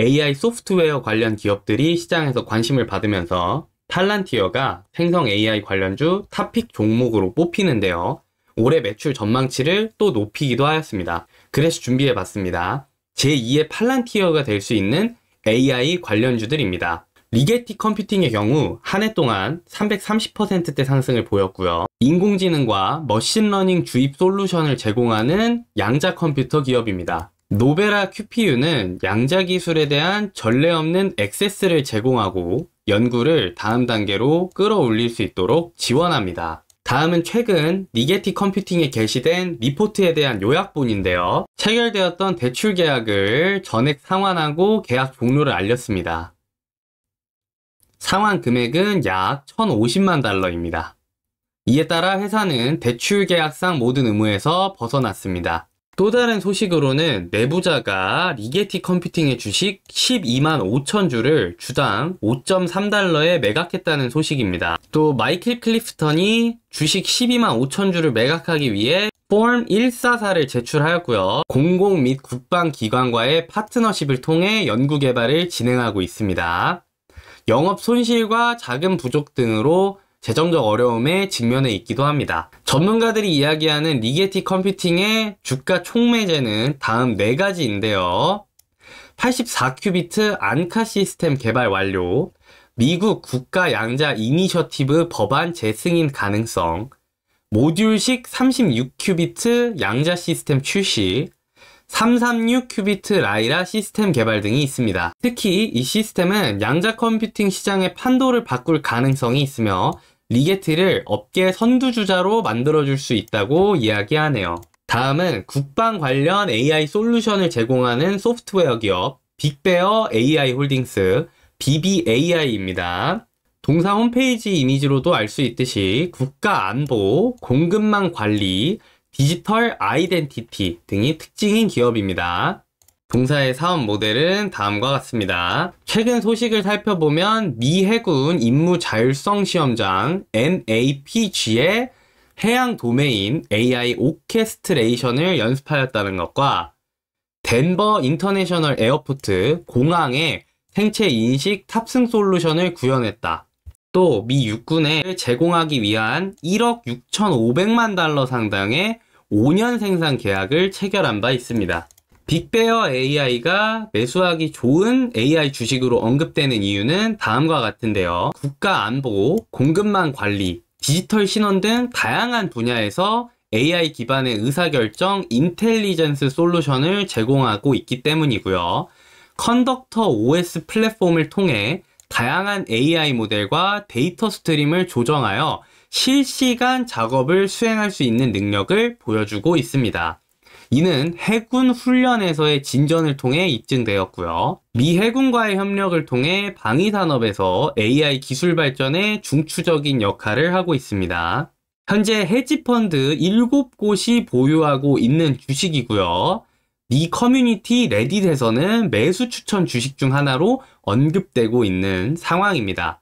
AI 소프트웨어 관련 기업들이 시장에서 관심을 받으면서 팔란티어가 생성 AI 관련주 탑픽 종목으로 뽑히는데요. 올해 매출 전망치를 또 높이기도 하였습니다. 그래서 준비해봤습니다. 제2의 팔란티어가 될 수 있는 AI 관련주들입니다. 리게티 컴퓨팅의 경우 한 해 동안 330%대 상승을 보였고요. 인공지능과 머신러닝 주입 솔루션을 제공하는 양자 컴퓨터 기업입니다. 노베라 QPU는 양자 기술에 대한 전례 없는 액세스를 제공하고 연구를 다음 단계로 끌어올릴 수 있도록 지원합니다. 다음은 최근 니게티 컴퓨팅에 게시된 리포트에 대한 요약본인데요. 체결되었던 대출 계약을 전액 상환하고 계약 종료를 알렸습니다. 상환 금액은 약 1,050만 달러입니다. 이에 따라 회사는 대출 계약상 모든 의무에서 벗어났습니다. 또 다른 소식으로는 내부자가 리게티 컴퓨팅의 주식 12만 5천 주를 주당 5.3달러에 매각했다는 소식입니다. 또 마이클 클리프턴이 주식 12만 5천 주를 매각하기 위해 폼 144를 제출하였고요. 공공 및 국방기관과의 파트너십을 통해 연구개발을 진행하고 있습니다. 영업 손실과 자금 부족 등으로 재정적 어려움에 직면해 있기도 합니다. 전문가들이 이야기하는 리게티 컴퓨팅의 주가 총매제는 다음 네 가지인데요. 84큐비트 안카 시스템 개발 완료, 미국 국가 양자 이니셔티브 법안 재승인 가능성, 모듈식 36큐비트 양자 시스템 출시, 336 큐비트 라이라 시스템 개발 등이 있습니다. 특히 이 시스템은 양자 컴퓨팅 시장의 판도를 바꿀 가능성이 있으며 리게트를 업계 선두주자로 만들어줄 수 있다고 이야기하네요. 다음은 국방 관련 AI 솔루션을 제공하는 소프트웨어 기업 빅베어 AI 홀딩스 BBAI입니다. 동사 홈페이지 이미지로도 알 수 있듯이 국가 안보, 공급망 관리, 디지털 아이덴티티 등이 특징인 기업입니다. 동사의 사업 모델은 다음과 같습니다. 최근 소식을 살펴보면 미 해군 임무 자율성 시험장 NAPG의 해양 도메인 AI 오케스트레이션을 연습하였다는 것과 덴버 인터내셔널 에어포트 공항에 생체 인식 탑승 솔루션을 구현했다. 또미 육군에 제공하기 위한 1억 6,500만 달러 상당의 5년 생산 계약을 체결한 바 있습니다. 빅베어 AI가 매수하기 좋은 AI 주식으로 언급되는 이유는 다음과 같은데요. 국가 안보, 공급망 관리, 디지털 신원 등 다양한 분야에서 AI 기반의 의사결정 인텔리전스 솔루션을 제공하고 있기 때문이고요. 컨덕터 OS 플랫폼을 통해 다양한 AI 모델과 데이터 스트림을 조정하여 실시간 작업을 수행할 수 있는 능력을 보여주고 있습니다. 이는 해군 훈련에서의 진전을 통해 입증되었고요. 미 해군과의 협력을 통해 방위 산업에서 AI 기술 발전에 중추적인 역할을 하고 있습니다. 현재 헤지펀드 7곳이 보유하고 있는 주식이고요. 이 커뮤니티 레딧에서는 매수 추천 주식 중 하나로 언급되고 있는 상황입니다.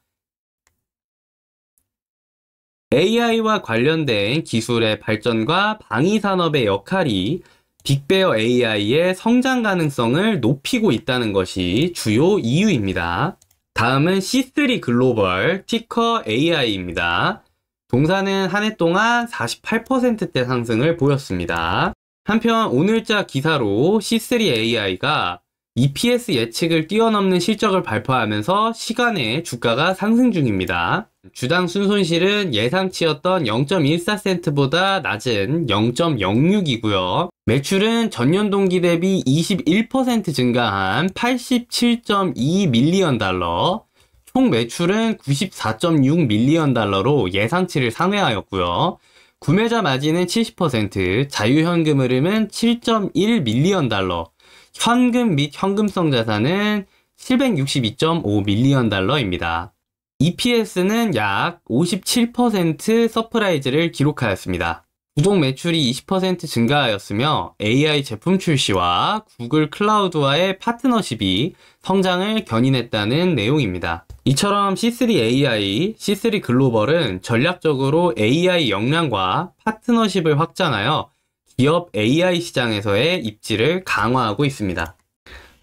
AI와 관련된 기술의 발전과 방위 산업의 역할이 빅베어 AI의 성장 가능성을 높이고 있다는 것이 주요 이유입니다. 다음은 C3 글로벌 티커 AI입니다. 동사는 한 해 동안 48%대 상승을 보였습니다. 한편 오늘자 기사로 C3AI가 EPS 예측을 뛰어넘는 실적을 발표하면서 시간에 주가가 상승 중입니다. 주당 순손실은 예상치였던 0.14센트보다 낮은 0.06이고요. 매출은 전년 동기 대비 21% 증가한 87.2 밀리언 달러, 총 매출은 94.6 밀리언 달러로 예상치를 상회하였고요. 구매자 마진은 70%, 자유현금 흐름은 7.1 밀리언 달러, 현금 및 현금성 자산은 762.5 밀리언 달러입니다. EPS는 약 57% 서프라이즈를 기록하였습니다. 부동 매출이 20% 증가하였으며 AI 제품 출시와 구글 클라우드와의 파트너십이 성장을 견인했다는 내용입니다. 이처럼 C3 AI, C3 글로벌은 전략적으로 AI 역량과 파트너십을 확장하여 기업 AI 시장에서의 입지를 강화하고 있습니다.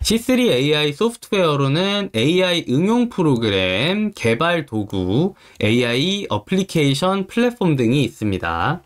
C3 AI 소프트웨어로는 AI 응용 프로그램, 개발 도구, AI 어플리케이션 플랫폼 등이 있습니다.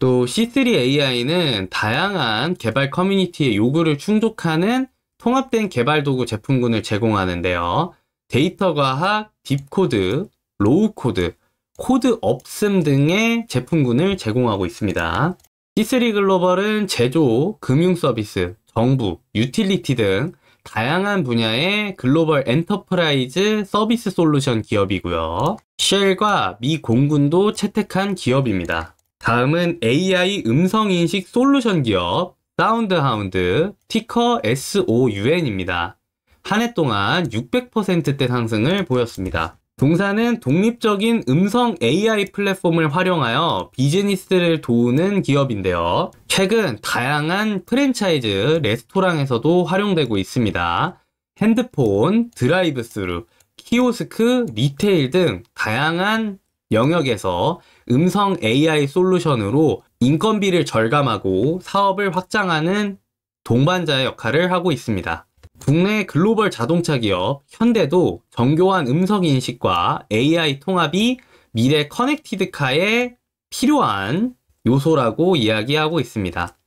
또 C3 AI는 다양한 개발 커뮤니티의 요구를 충족하는 통합된 개발 도구 제품군을 제공하는데요. 데이터 과학, 딥코드, 로우코드, 코드 없음 등의 제품군을 제공하고 있습니다. C3 글로벌은 제조, 금융 서비스, 정부, 유틸리티 등 다양한 분야의 글로벌 엔터프라이즈 서비스 솔루션 기업이고요. 쉘과 미 공군도 채택한 기업입니다. 다음은 AI 음성인식 솔루션 기업 사운드하운드 티커 SOUN입니다. 한해 동안 600%대 상승을 보였습니다. 동사는 독립적인 음성 AI 플랫폼을 활용하여 비즈니스를 도우는 기업인데요. 최근 다양한 프랜차이즈 레스토랑에서도 활용되고 있습니다. 핸드폰, 드라이브 스루, 키오스크, 리테일 등 다양한 영역에서 음성 AI 솔루션으로 인건비를 절감하고 사업을 확장하는 동반자의 역할을 하고 있습니다. 국내 글로벌 자동차 기업 현대도 정교한 음성 인식과 AI 통합이 미래 커넥티드카에 필요한 요소라고 이야기하고 있습니다.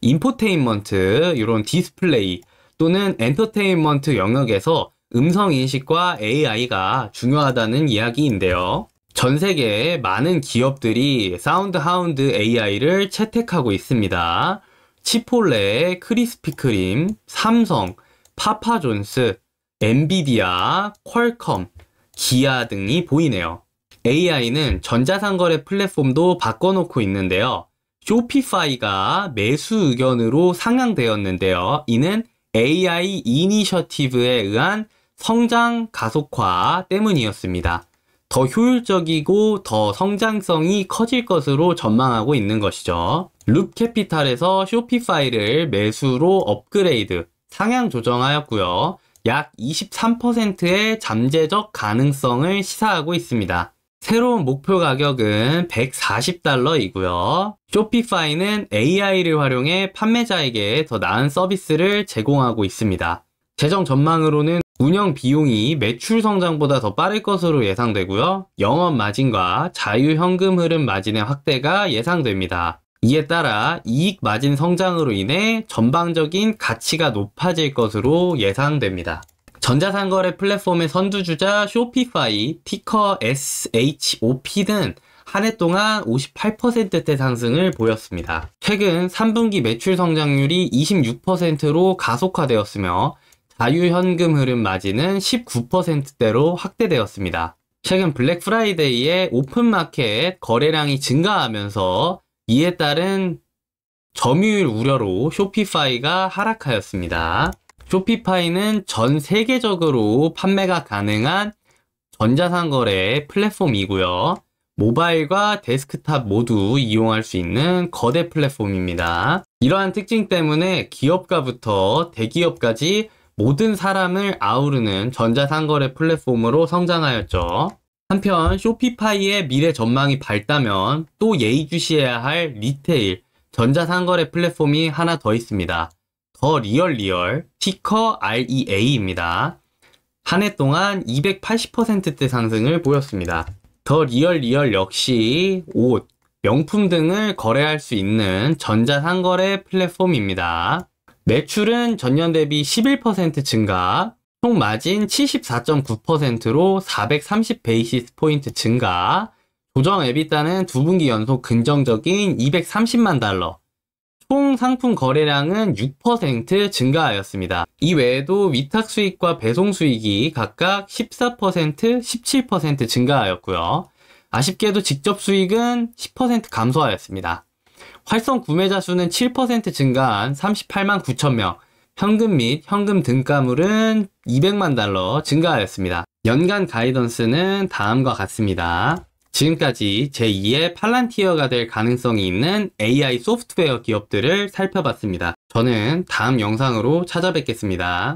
인포테인먼트, 이런 디스플레이 또는 엔터테인먼트 영역에서 음성 인식과 AI가 중요하다는 이야기인데요. 전 세계의 많은 기업들이 사운드하운드 AI를 채택하고 있습니다. 치폴레, 크리스피 크림, 삼성, 파파존스, 엔비디아, 퀄컴, 기아 등이 보이네요. AI는 전자상거래 플랫폼도 바꿔놓고 있는데요. 쇼피파이가 매수 의견으로 상향되었는데요. 이는 AI 이니셔티브에 의한 성장 가속화 때문이었습니다. 더 효율적이고 더 성장성이 커질 것으로 전망하고 있는 것이죠. 룹캐피탈에서 쇼피파이를 매수로 업그레이드, 상향 조정하였고요. 약 23%의 잠재적 가능성을 시사하고 있습니다. 새로운 목표 가격은 140달러이고요. 쇼피파이는 AI를 활용해 판매자에게 더 나은 서비스를 제공하고 있습니다. 재정 전망으로는 운영 비용이 매출 성장보다 더 빠를 것으로 예상되고요. 영업 마진과 자유 현금 흐름 마진의 확대가 예상됩니다. 이에 따라 이익 마진 성장으로 인해 전방적인 가치가 높아질 것으로 예상됩니다. 전자상거래 플랫폼의 선두주자 쇼피파이, 티커 s h o p 등 한 해 동안 58%대 상승을 보였습니다. 최근 3분기 매출 성장률이 26%로 가속화되었으며 자유현금 흐름 마진은 19%대로 확대되었습니다. 최근 블랙 프라이데이에 오픈마켓 거래량이 증가하면서 이에 따른 점유율 우려로 쇼피파이가 하락하였습니다. 쇼피파이는 전 세계적으로 판매가 가능한 전자상거래 플랫폼이고요. 모바일과 데스크탑 모두 이용할 수 있는 거대 플랫폼입니다. 이러한 특징 때문에 기업가부터 대기업까지 모든 사람을 아우르는 전자상거래 플랫폼으로 성장하였죠. 한편 쇼피파이의 미래 전망이 밝다면 또 예의주시해야 할 리테일, 전자상거래 플랫폼이 하나 더 있습니다. 더 리얼 리얼, 티커 REA입니다. 한 해 동안 280%대 상승을 보였습니다. 더 리얼 리얼 역시 옷, 명품 등을 거래할 수 있는 전자상거래 플랫폼입니다. 매출은 전년 대비 11% 증가, 총 마진 74.9%로 430 베이시스 포인트 증가, 조정 에비타는 두 분기 연속 긍정적인 230만 달러, 총 상품 거래량은 6% 증가하였습니다. 이 외에도 위탁 수익과 배송 수익이 각각 14%, 17% 증가하였고요. 아쉽게도 직접 수익은 10% 감소하였습니다. 활성 구매자 수는 7% 증가한 38만 9천 명, 현금 및 현금 등가물은 200만 달러 증가하였습니다. 연간 가이던스는 다음과 같습니다. 지금까지 제2의 팔란티어가 될 가능성이 있는 AI 소프트웨어 기업들을 살펴봤습니다. 저는 다음 영상으로 찾아뵙겠습니다.